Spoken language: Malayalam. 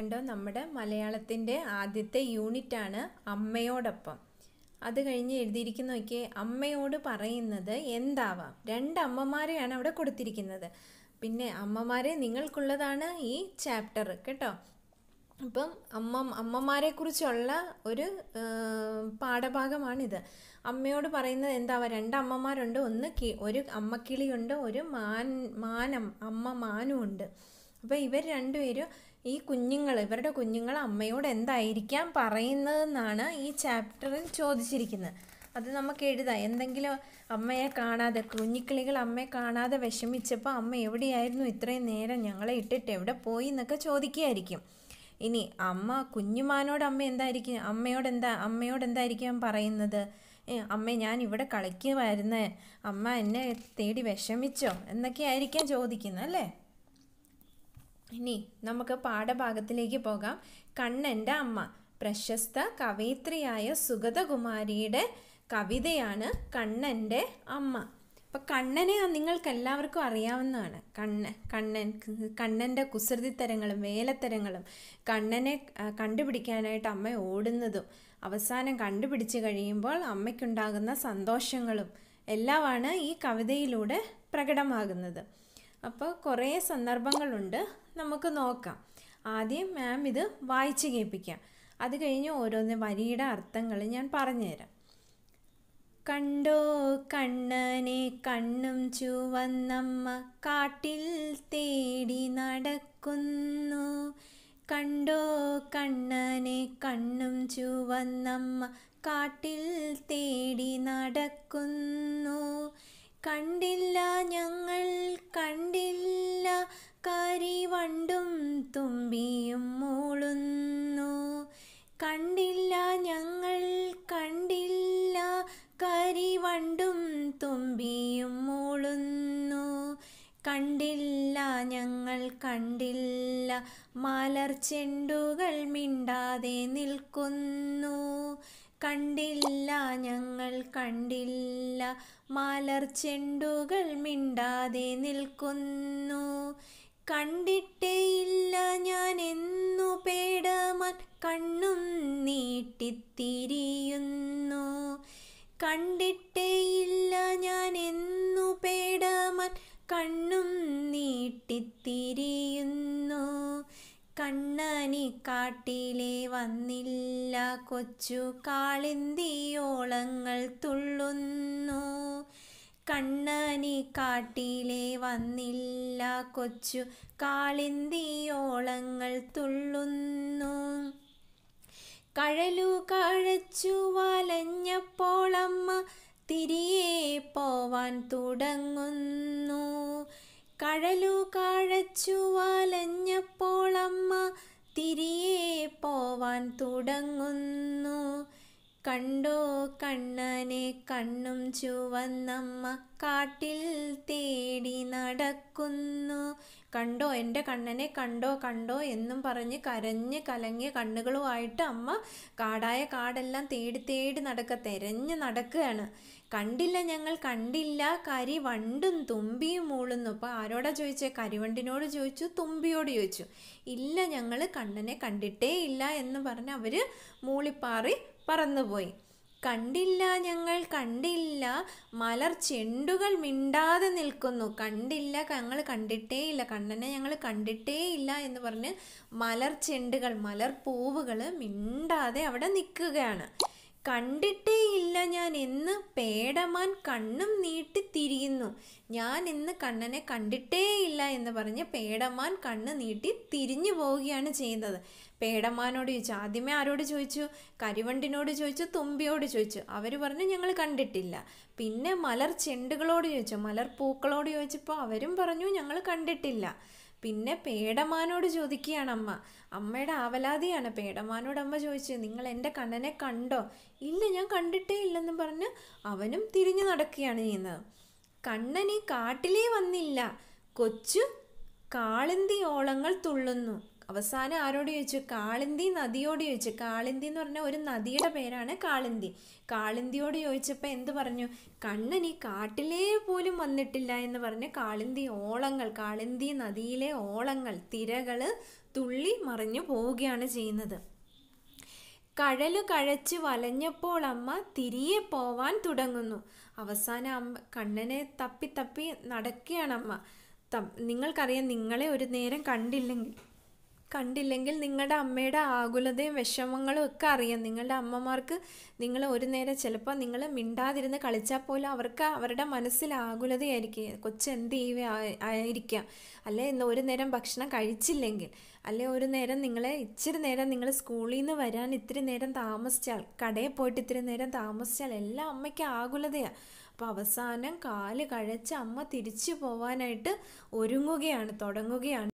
കണ്ടോ നമ്മുടെ മലയാളത്തിൻ്റെ ആദ്യത്തെ യൂണിറ്റാണ് അമ്മയോടൊപ്പം അത് കഴിഞ്ഞ് എഴുതിയിരിക്കുന്ന നോക്കിയേ അമ്മയോട് പറയുന്നത് എന്താവാം രണ്ട് അമ്മമാരെയാണ് അവിടെ കൊടുത്തിരിക്കുന്നത് പിന്നെ അമ്മമാരെ നിങ്ങൾക്കുള്ളതാണ് ഈ ചാപ്റ്റർ കേട്ടോ അപ്പം അമ്മ അമ്മമാരെക്കുറിച്ചുള്ള ഒരു പാഠഭാഗമാണിത് അമ്മയോട് പറയുന്നത് എന്താവാ രണ്ട് അമ്മമാരുണ്ട് ഒന്ന് കി ഒരു അമ്മക്കിളിയുണ്ട് ഒരു മാൻ മാനം അമ്മ മാനുമുണ്ട് അപ്പോൾ ഇവർ രണ്ടുപേരും ഈ കുഞ്ഞുങ്ങൾ ഇവരുടെ കുഞ്ഞുങ്ങൾ അമ്മയോട് എന്തായിരിക്കാം പറയുന്നതെന്നാണ് ഈ ചാപ്റ്ററിൽ ചോദിച്ചിരിക്കുന്നത് അത് നമുക്ക് എഴുതാം എന്തെങ്കിലും അമ്മയെ കാണാതെ കുഞ്ഞിക്കിളികൾ അമ്മയെ കാണാതെ വിഷമിച്ചപ്പോൾ അമ്മ എവിടെയായിരുന്നു ഇത്രയും നേരം ഞങ്ങളെ ഇട്ടിട്ട് എവിടെ പോയി എന്നൊക്കെ ചോദിക്കുകയായിരിക്കും ഇനി അമ്മ കുഞ്ഞുമാനോട് അമ്മ എന്തായിരിക്കും അമ്മയോട് എന്താ അമ്മയോട് എന്തായിരിക്കും പറയുന്നത് അമ്മ ഞാൻ ഇവിടെ കളിക്കുമായിരുന്നേ അമ്മ എന്നെ തേടി വിഷമിച്ചോ എന്നൊക്കെ ആയിരിക്കാം ചോദിക്കുന്നത് അല്ലേ ഇനി നമുക്ക് പാഠഭാഗത്തിലേക്ക് പോകാം കണ്ണൻ്റെ അമ്മ പ്രശസ്ത കവയിത്രിയായ സുഗതകുമാരിയുടെ കവിതയാണ് കണ്ണൻ്റെ അമ്മ അപ്പം കണ്ണനെ നിങ്ങൾക്ക് എല്ലാവർക്കും അറിയാവുന്നതാണ് കണ്ണൻ കണ്ണൻ കണ്ണൻ്റെ കുസൃതിത്തരങ്ങളും വേലത്തരങ്ങളും കണ്ണനെ കണ്ടുപിടിക്കാനായിട്ട് അമ്മ ഓടുന്നതും അവസാനം കണ്ടുപിടിച്ച് കഴിയുമ്പോൾ അമ്മയ്ക്കുണ്ടാകുന്ന സന്തോഷങ്ങളും എല്ലാമാണ് ഈ കവിതയിലൂടെ പ്രകടമാകുന്നത് അപ്പോൾ കുറേ സന്ദർഭങ്ങളുണ്ട് നമുക്ക് നോക്കാം ആദ്യം മാം ഇത് വായിച്ച് കേൾപ്പിക്കാം അത് കഴിഞ്ഞ് ഓരോന്ന് വരിയുടെ അർത്ഥങ്ങൾ ഞാൻ പറഞ്ഞുതരാം കണ്ടോ കണ്ണനെ കണ്ണും ചുവന്നമ്മ കാട്ടിൽ തേടി നടക്കുന്നു കണ്ടോ കണ്ണനെ കണ്ണും ചുവന്നമ്മ കാട്ടിൽ തേടി നടക്കുന്നു കണ്ടില്ല ഞങ്ങൾ കണ്ടില്ല കരിവണ്ടും തുമ്പിയും മൂളുന്നു കണ്ടില്ല ഞങ്ങൾ കണ്ടില്ല കരിവണ്ടും തുമ്പിയും മൂളുന്നു കണ്ടില്ല ഞങ്ങൾ കണ്ടില്ല ചെണ്ടുകൾ മിണ്ടാതെ നിൽക്കുന്നു കണ്ടില്ല ഞങ്ങൾ കണ്ടില്ല മാലർ ചെണ്ടുകൾ മിണ്ടാതെ നിൽക്കുന്നു കണ്ടിട്ടേയില്ല ഞാൻ എന്നു പേടമാൻ കണ്ണും നീട്ടിത്തിരിയുന്നു കണ്ടിട്ടേയില്ല ഞാൻ എന്നു പേടമാൻ കണ്ണും നീട്ടിത്തിരിയുന്നു കണ്ണനി കാട്ടിലെ വന്നില്ല കൊച്ചു കാളിന്തിയോളങ്ങൾ തുള്ളുന്നു കണ്ണനി കാട്ടിലെ വന്നില്ല കൊച്ചു കാളിന്തിയോളങ്ങൾ തുള്ളുന്നു കഴലു കഴച്ചു വലഞ്ഞപ്പോളമ്മ തിരിയെ പോവാൻ തുടങ്ങുന്നു കഴലു കഴച്ചു തിരിയെ പോവാൻ തുടങ്ങുന്നു കണ്ടോ കണ്ണനെ കണ്ണും ചുവന്നമ്മ കാട്ടിൽ തേടി നടക്കുന്നു കണ്ടോ എൻ്റെ കണ്ണനെ കണ്ടോ കണ്ടോ എന്നും പറഞ്ഞ് കരഞ്ഞ് കലങ്ങിയ കണ്ണുകളുമായിട്ട് അമ്മ കാടായ കാടെല്ലാം തേടി തേടി നടക്ക തെരഞ്ഞു നടക്കുകയാണ് കണ്ടില്ല ഞങ്ങൾ കണ്ടില്ല കരി വണ്ടും തുമ്പിയും മൂളുന്നു അപ്പോൾ ആരോടാ ചോദിച്ചേ കരിവണ്ടിനോട് ചോദിച്ചു തുമ്പിയോട് ചോദിച്ചു ഇല്ല ഞങ്ങൾ കണ്ണനെ കണ്ടിട്ടേ ഇല്ല എന്ന് പറഞ്ഞ് അവർ മൂളിപ്പാറി പറന്നുപോയി കണ്ടില്ല ഞങ്ങൾ കണ്ടില്ല മലർ ചെണ്ടുകൾ മിണ്ടാതെ നിൽക്കുന്നു കണ്ടില്ല ഞങ്ങൾ കണ്ടിട്ടേയില്ല കണ്ണനെ ഞങ്ങൾ കണ്ടിട്ടേയില്ല എന്ന് പറഞ്ഞ് മലർ ചെണ്ടുകൾ മലർ പൂവുകൾ മിണ്ടാതെ അവിടെ നിൽക്കുകയാണ് കണ്ടിട്ടേ ഇല്ല ഞാൻ എന്ന് പേടമാൻ കണ്ണും നീട്ടി തിരിയുന്നു ഞാൻ ഇന്ന് കണ്ണനെ കണ്ടിട്ടേ ഇല്ല എന്ന് പറഞ്ഞ് പേടമാൻ കണ്ണ് നീട്ടി തിരിഞ്ഞു പോവുകയാണ് ചെയ്യുന്നത് പേടമാനോട് ചോദിച്ചു ആദ്യമേ ആരോട് ചോദിച്ചു കരിവണ്ടിനോട് ചോദിച്ചു തുമ്പിയോട് ചോദിച്ചു അവർ പറഞ്ഞു ഞങ്ങൾ കണ്ടിട്ടില്ല പിന്നെ മലർ ചെണ്ടുകളോട് ചോദിച്ചു മലർ പൂക്കളോട് ചോദിച്ചപ്പോൾ അവരും പറഞ്ഞു ഞങ്ങൾ കണ്ടിട്ടില്ല പിന്നെ പേടമാനോട് ചോദിക്കുകയാണ് അമ്മ അമ്മയുടെ ആവലാതിയാണ് പേടമാനോട് അമ്മ ചോദിച്ചത് നിങ്ങൾ എൻ്റെ കണ്ണനെ കണ്ടോ ഇല്ല ഞാൻ കണ്ടിട്ടേ ഇല്ലെന്ന് പറഞ്ഞ് അവനും തിരിഞ്ഞു നടക്കുകയാണ് ചെയ്യുന്നത് കണ്ണൻ ഈ കാട്ടിലേ വന്നില്ല കൊച്ചു കാളിന്തി ഓളങ്ങൾ തുള്ളുന്നു അവസാനം ആരോട് ചോദിച്ചു കാളിന്തി നദിയോട് ചോദിച്ചു കാളിന്തി എന്ന് പറഞ്ഞ ഒരു നദിയുടെ പേരാണ് കാളിന്തി കാളിന്തിയോട് ചോദിച്ചപ്പോൾ എന്ത് പറഞ്ഞു കണ്ണൻ ഈ കാട്ടിലേ പോലും വന്നിട്ടില്ല എന്ന് പറഞ്ഞ് കാളിന്തി ഓളങ്ങൾ കാളിന്തി നദിയിലെ ഓളങ്ങൾ തിരകൾ തുള്ളി മറിഞ്ഞു പോവുകയാണ് ചെയ്യുന്നത് കഴല് കഴച്ച് വലഞ്ഞപ്പോൾ അമ്മ തിരിയെ പോവാൻ തുടങ്ങുന്നു അവസാനം അമ്മ കണ്ണനെ തപ്പി തപ്പി നടക്കുകയാണ് അമ്മ നിങ്ങൾക്കറിയാം നിങ്ങളെ ഒരു നേരം കണ്ടില്ലെങ്കിൽ കണ്ടില്ലെങ്കിൽ നിങ്ങളുടെ അമ്മയുടെ ആകുലതയും വിഷമങ്ങളും ഒക്കെ അറിയാം നിങ്ങളുടെ അമ്മമാർക്ക് നിങ്ങൾ ഒരു നേരം ചിലപ്പോൾ നിങ്ങൾ മിണ്ടാതിരുന്ന് കളിച്ചാൽ പോലും അവർക്ക് അവരുടെ മനസ്സിൽ ആകുലതയായിരിക്കും കൊച്ചെന്ത് ചെയ്യുക ആയിരിക്കാം അല്ലെ ഇന്ന് ഒരു നേരം ഭക്ഷണം കഴിച്ചില്ലെങ്കിൽ അല്ലെ ഒരു നേരം നിങ്ങളെ ഇച്ചിരി നേരം നിങ്ങൾ സ്കൂളിൽ നിന്ന് വരാൻ ഇത്തിരി നേരം താമസിച്ചാൽ കടയിൽ പോയിട്ട് ഇത്തിരി നേരം താമസിച്ചാൽ എല്ലാ അമ്മയ്ക്ക് ആകുലതയാണ് അപ്പോൾ അവസാനം കാല് കഴച്ച് അമ്മ തിരിച്ചു പോവാനായിട്ട് ഒരുങ്ങുകയാണ് തുടങ്ങുകയാണ്